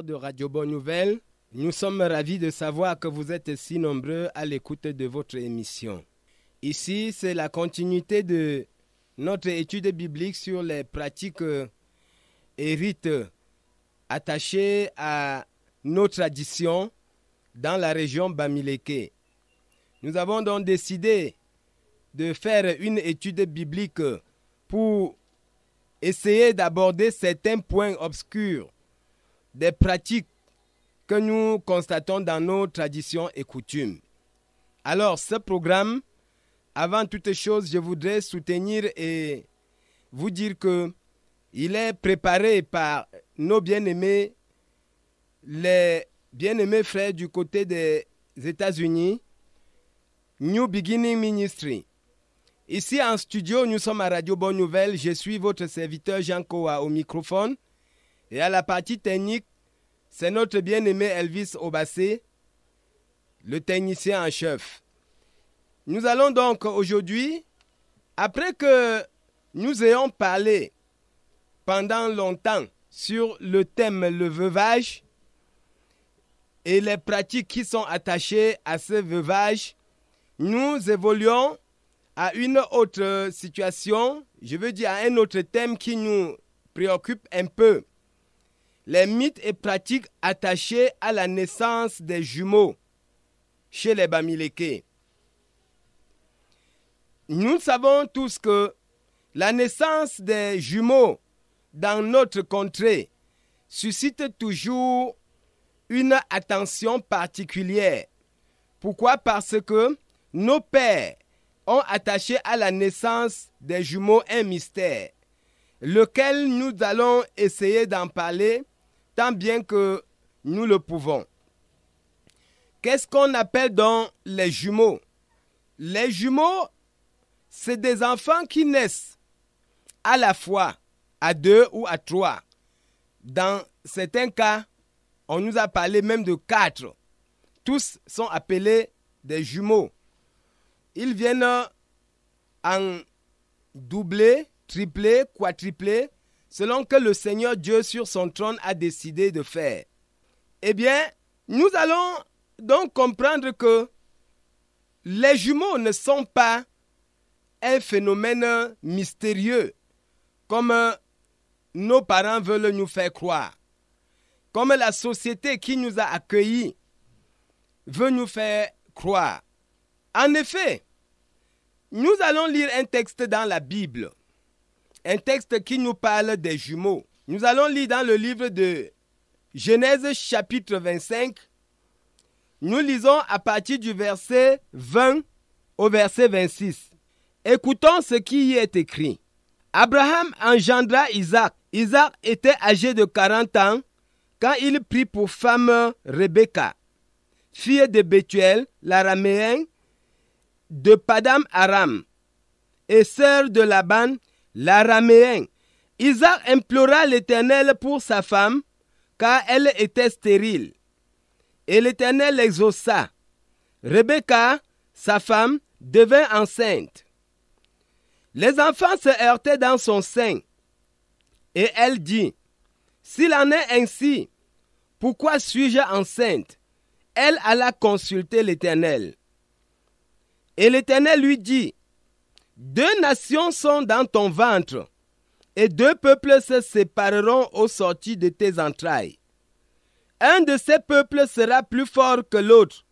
de Radio Bonne Nouvelle, nous sommes ravis de savoir que vous êtes si nombreux à l'écoute de votre émission. Ici, c'est la continuité de notre étude biblique sur les pratiques euh, et rites attachés à nos traditions dans la région Bamileke. Nous avons donc décidé de faire une étude biblique pour essayer d'aborder certains points obscurs des pratiques que nous constatons dans nos traditions et coutumes. Alors, ce programme, avant toute chose, je voudrais soutenir et vous dire que il est préparé par nos bien-aimés, les bien-aimés frères du côté des États-Unis, New Beginning Ministry. Ici en studio, nous sommes à Radio Bonne Nouvelle. Je suis votre serviteur Jean Koa au microphone. Et à la partie technique, c'est notre bien-aimé Elvis Obassé, le technicien en chef. Nous allons donc aujourd'hui, après que nous ayons parlé pendant longtemps sur le thème le veuvage et les pratiques qui sont attachées à ce veuvage, nous évoluons à une autre situation, je veux dire à un autre thème qui nous préoccupe un peu les mythes et pratiques attachés à la naissance des jumeaux chez les Bamileke. Nous savons tous que la naissance des jumeaux dans notre contrée suscite toujours une attention particulière. Pourquoi Parce que nos pères ont attaché à la naissance des jumeaux un mystère, lequel nous allons essayer d'en parler tant bien que nous le pouvons. Qu'est-ce qu'on appelle donc les jumeaux Les jumeaux, c'est des enfants qui naissent à la fois, à deux ou à trois. Dans certains cas, on nous a parlé même de quatre. Tous sont appelés des jumeaux. Ils viennent en doublé, triplé, quadruplé, selon que le Seigneur Dieu sur son trône a décidé de faire. Eh bien, nous allons donc comprendre que les jumeaux ne sont pas un phénomène mystérieux comme euh, nos parents veulent nous faire croire, comme la société qui nous a accueillis veut nous faire croire. En effet, nous allons lire un texte dans la Bible un texte qui nous parle des jumeaux. Nous allons lire dans le livre de Genèse chapitre 25. Nous lisons à partir du verset 20 au verset 26. Écoutons ce qui y est écrit. Abraham engendra Isaac. Isaac était âgé de 40 ans quand il prit pour femme Rebecca, fille de Bethuel, l'araméen, de Padam Aram, et sœur de Laban, l'araméen. Isaac implora l'Éternel pour sa femme, car elle était stérile. Et l'Éternel l'exauça. Rebecca, sa femme, devint enceinte. Les enfants se heurtaient dans son sein. Et elle dit, S'il en est ainsi, pourquoi suis-je enceinte Elle alla consulter l'Éternel. Et l'Éternel lui dit, deux nations sont dans ton ventre, et deux peuples se sépareront au sorti de tes entrailles. Un de ces peuples sera plus fort que l'autre,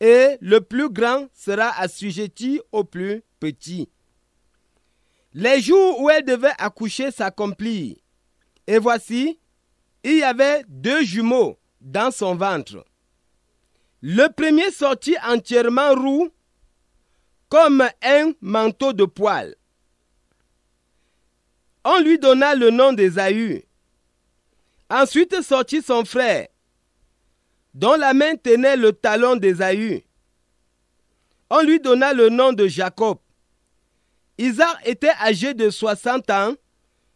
et le plus grand sera assujetti au plus petit. Les jours où elle devait accoucher s'accomplirent. Et voici, il y avait deux jumeaux dans son ventre. Le premier sortit entièrement roux comme un manteau de poil. On lui donna le nom d'Ésaü. Ensuite sortit son frère, dont la main tenait le talon d'Ésaü. On lui donna le nom de Jacob. Isaac était âgé de 60 ans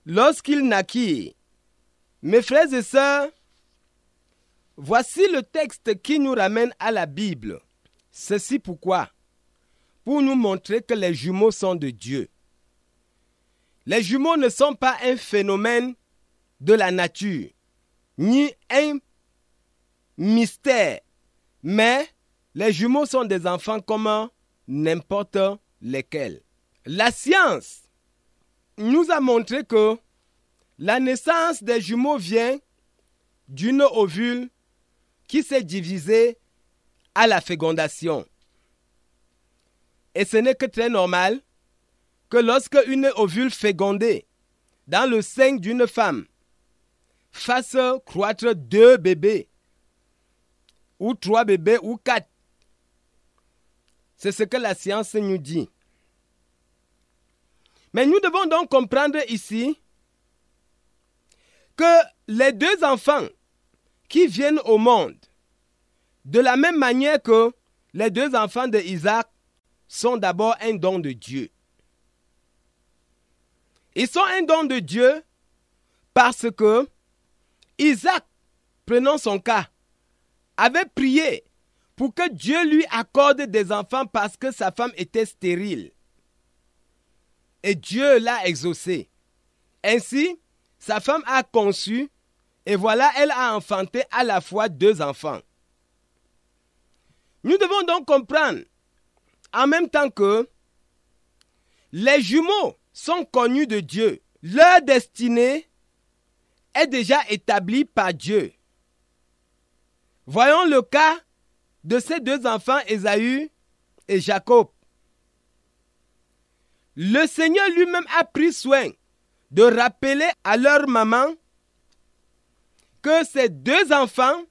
lorsqu'il naquit. Mes frères et sœurs, voici le texte qui nous ramène à la Bible. Ceci pourquoi pour nous montrer que les jumeaux sont de Dieu. Les jumeaux ne sont pas un phénomène de la nature, ni un mystère, mais les jumeaux sont des enfants communs, n'importe lesquels. La science nous a montré que la naissance des jumeaux vient d'une ovule qui s'est divisée à la fécondation. Et ce n'est que très normal que lorsque une ovule fécondée dans le sein d'une femme fasse croître deux bébés, ou trois bébés, ou quatre, c'est ce que la science nous dit. Mais nous devons donc comprendre ici que les deux enfants qui viennent au monde, de la même manière que les deux enfants de sont d'abord un don de Dieu. Ils sont un don de Dieu parce que Isaac, prenons son cas, avait prié pour que Dieu lui accorde des enfants parce que sa femme était stérile. Et Dieu l'a exaucé. Ainsi, sa femme a conçu et voilà, elle a enfanté à la fois deux enfants. Nous devons donc comprendre en même temps que les jumeaux sont connus de Dieu. Leur destinée est déjà établie par Dieu. Voyons le cas de ces deux enfants, Esaü et Jacob. Le Seigneur lui-même a pris soin de rappeler à leur maman que ces deux enfants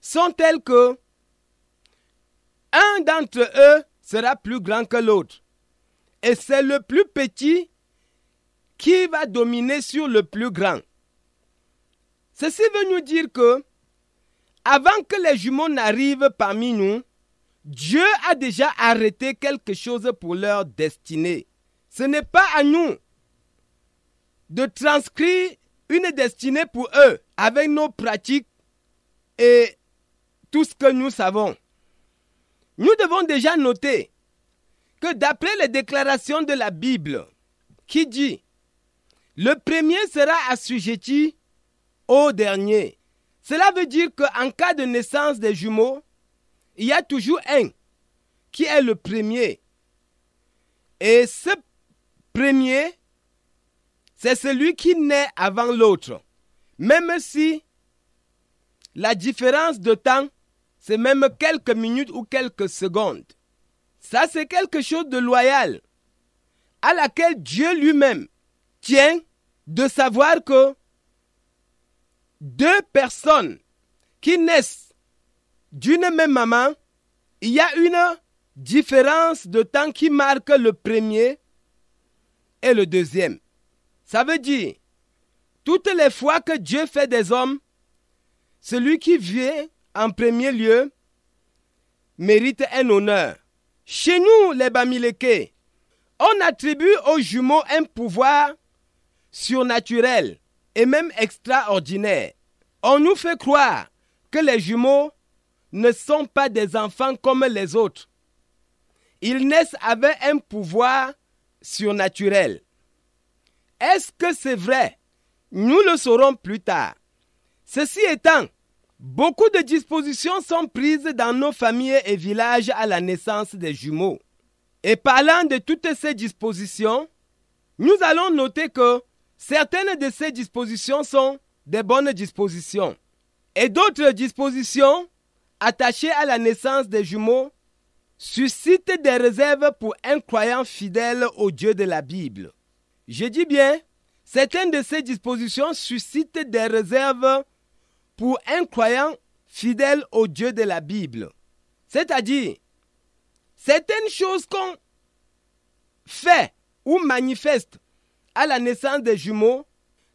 sont tels que un d'entre eux sera plus grand que l'autre. Et c'est le plus petit qui va dominer sur le plus grand. Ceci veut nous dire que, avant que les jumeaux n'arrivent parmi nous, Dieu a déjà arrêté quelque chose pour leur destinée. Ce n'est pas à nous de transcrire une destinée pour eux avec nos pratiques et tout ce que nous savons. Nous devons déjà noter que d'après les déclarations de la Bible, qui dit, le premier sera assujetti au dernier. Cela veut dire qu'en cas de naissance des jumeaux, il y a toujours un qui est le premier. Et ce premier, c'est celui qui naît avant l'autre, même si la différence de temps c'est même quelques minutes ou quelques secondes. Ça, c'est quelque chose de loyal, à laquelle Dieu lui-même tient de savoir que deux personnes qui naissent d'une même maman, il y a une différence de temps qui marque le premier et le deuxième. Ça veut dire, toutes les fois que Dieu fait des hommes, celui qui vient en premier lieu, mérite un honneur. Chez nous, les Bamileke, on attribue aux jumeaux un pouvoir surnaturel et même extraordinaire. On nous fait croire que les jumeaux ne sont pas des enfants comme les autres. Ils naissent avec un pouvoir surnaturel. Est-ce que c'est vrai Nous le saurons plus tard. Ceci étant, Beaucoup de dispositions sont prises dans nos familles et villages à la naissance des jumeaux. Et parlant de toutes ces dispositions, nous allons noter que certaines de ces dispositions sont des bonnes dispositions et d'autres dispositions attachées à la naissance des jumeaux suscitent des réserves pour un croyant fidèle au Dieu de la Bible. Je dis bien, certaines de ces dispositions suscitent des réserves pour un croyant fidèle au Dieu de la Bible. C'est-à-dire, certaines choses qu'on fait ou manifeste à la naissance des jumeaux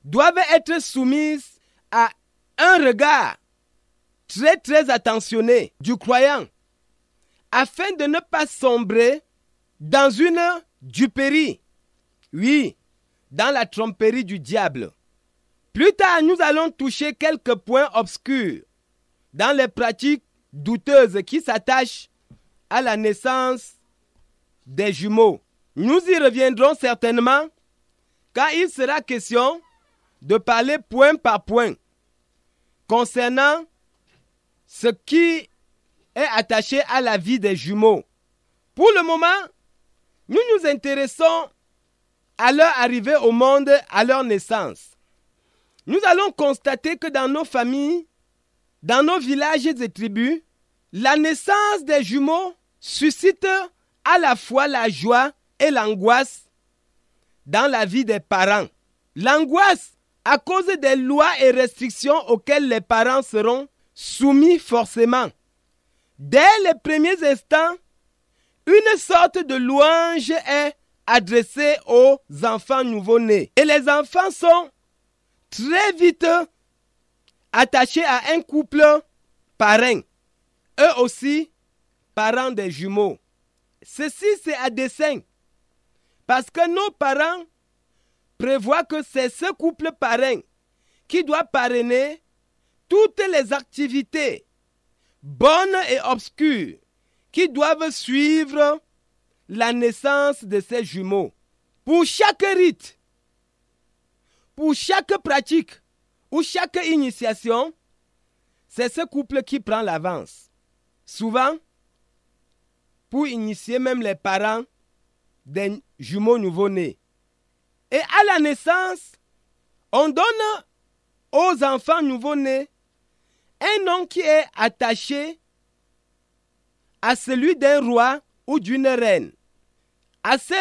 doivent être soumises à un regard très très attentionné du croyant afin de ne pas sombrer dans une duperie, oui, dans la tromperie du diable. Plus tard, nous allons toucher quelques points obscurs dans les pratiques douteuses qui s'attachent à la naissance des jumeaux. Nous y reviendrons certainement quand il sera question de parler point par point concernant ce qui est attaché à la vie des jumeaux. Pour le moment, nous nous intéressons à leur arrivée au monde, à leur naissance. Nous allons constater que dans nos familles, dans nos villages et tribus, la naissance des jumeaux suscite à la fois la joie et l'angoisse dans la vie des parents. L'angoisse à cause des lois et restrictions auxquelles les parents seront soumis forcément. Dès les premiers instants, une sorte de louange est adressée aux enfants nouveau-nés. Et les enfants sont très vite attachés à un couple parrain. Eux aussi, parents des jumeaux. Ceci, c'est à dessein. Parce que nos parents prévoient que c'est ce couple parrain qui doit parrainer toutes les activités bonnes et obscures qui doivent suivre la naissance de ces jumeaux. Pour chaque rite, pour chaque pratique ou chaque initiation, c'est ce couple qui prend l'avance. Souvent, pour initier même les parents des jumeaux nouveau-nés. Et à la naissance, on donne aux enfants nouveau-nés un nom qui est attaché à celui d'un roi ou d'une reine. À ce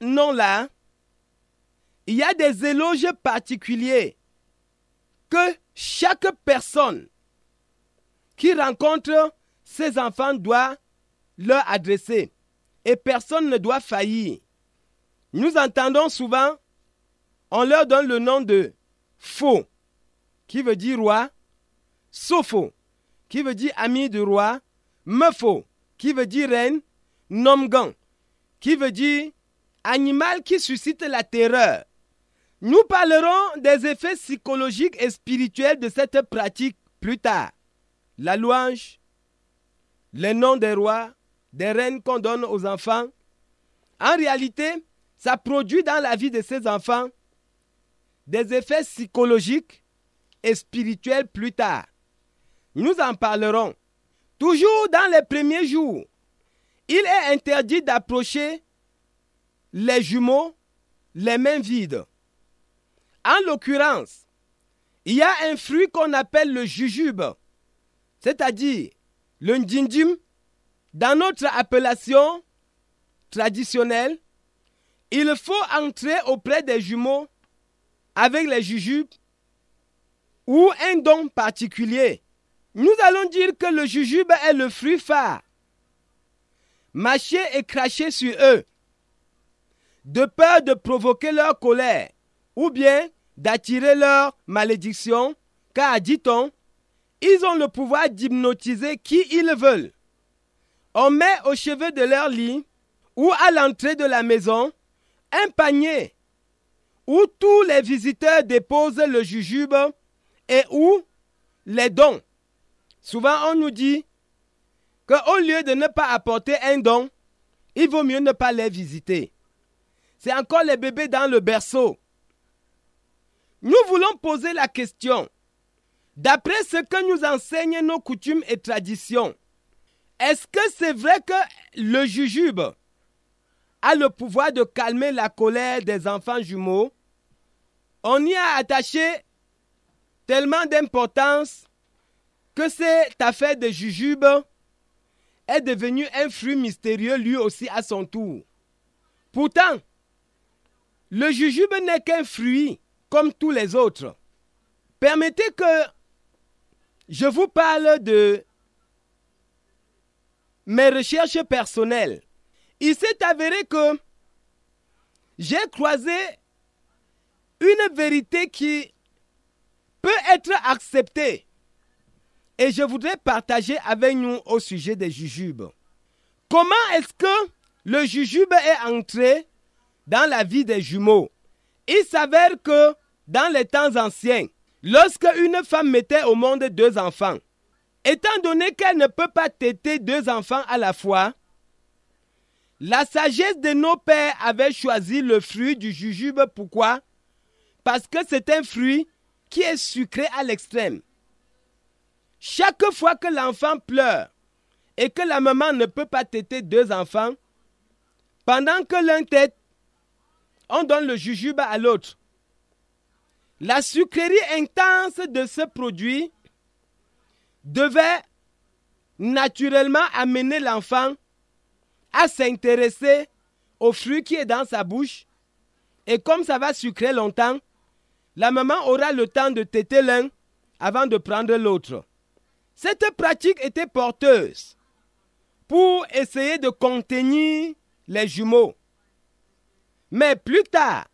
nom-là, il y a des éloges particuliers que chaque personne qui rencontre ses enfants doit leur adresser. Et personne ne doit faillir. Nous entendons souvent, on leur donne le nom de faux, qui veut dire roi, sofo qui veut dire ami du roi, mefo, qui veut dire reine, nomgan, qui veut dire animal qui suscite la terreur. Nous parlerons des effets psychologiques et spirituels de cette pratique plus tard. La louange, les noms des rois, des reines qu'on donne aux enfants, en réalité, ça produit dans la vie de ces enfants des effets psychologiques et spirituels plus tard. Nous en parlerons. Toujours dans les premiers jours, il est interdit d'approcher les jumeaux les mains vides. En l'occurrence, il y a un fruit qu'on appelle le jujube, c'est-à-dire le ndindim. Dans notre appellation traditionnelle, il faut entrer auprès des jumeaux avec les jujubes ou un don particulier. Nous allons dire que le jujube est le fruit phare. Mâcher et cracher sur eux, de peur de provoquer leur colère ou bien d'attirer leur malédiction, car, dit-on, ils ont le pouvoir d'hypnotiser qui ils veulent. On met au cheveux de leur lit ou à l'entrée de la maison un panier où tous les visiteurs déposent le jujube et où les dons. Souvent on nous dit qu'au lieu de ne pas apporter un don, il vaut mieux ne pas les visiter. C'est encore les bébés dans le berceau. Nous voulons poser la question, d'après ce que nous enseignent nos coutumes et traditions, est-ce que c'est vrai que le jujube a le pouvoir de calmer la colère des enfants jumeaux On y a attaché tellement d'importance que cette affaire de jujube est devenue un fruit mystérieux lui aussi à son tour. Pourtant, le jujube n'est qu'un fruit comme tous les autres. Permettez que je vous parle de mes recherches personnelles. Il s'est avéré que j'ai croisé une vérité qui peut être acceptée. Et je voudrais partager avec nous au sujet des jujubes. Comment est-ce que le jujube est entré dans la vie des jumeaux Il s'avère que dans les temps anciens, lorsque une femme mettait au monde deux enfants, étant donné qu'elle ne peut pas têter deux enfants à la fois, la sagesse de nos pères avait choisi le fruit du jujube. Pourquoi Parce que c'est un fruit qui est sucré à l'extrême. Chaque fois que l'enfant pleure et que la maman ne peut pas têter deux enfants, pendant que l'un tête, on donne le jujube à l'autre. La sucrerie intense de ce produit devait naturellement amener l'enfant à s'intéresser au fruit qui est dans sa bouche. Et comme ça va sucrer longtemps, la maman aura le temps de téter l'un avant de prendre l'autre. Cette pratique était porteuse pour essayer de contenir les jumeaux. Mais plus tard,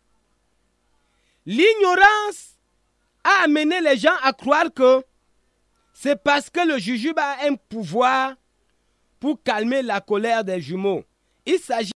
L'ignorance a amené les gens à croire que c'est parce que le jujube a un pouvoir pour calmer la colère des jumeaux. Il s'agit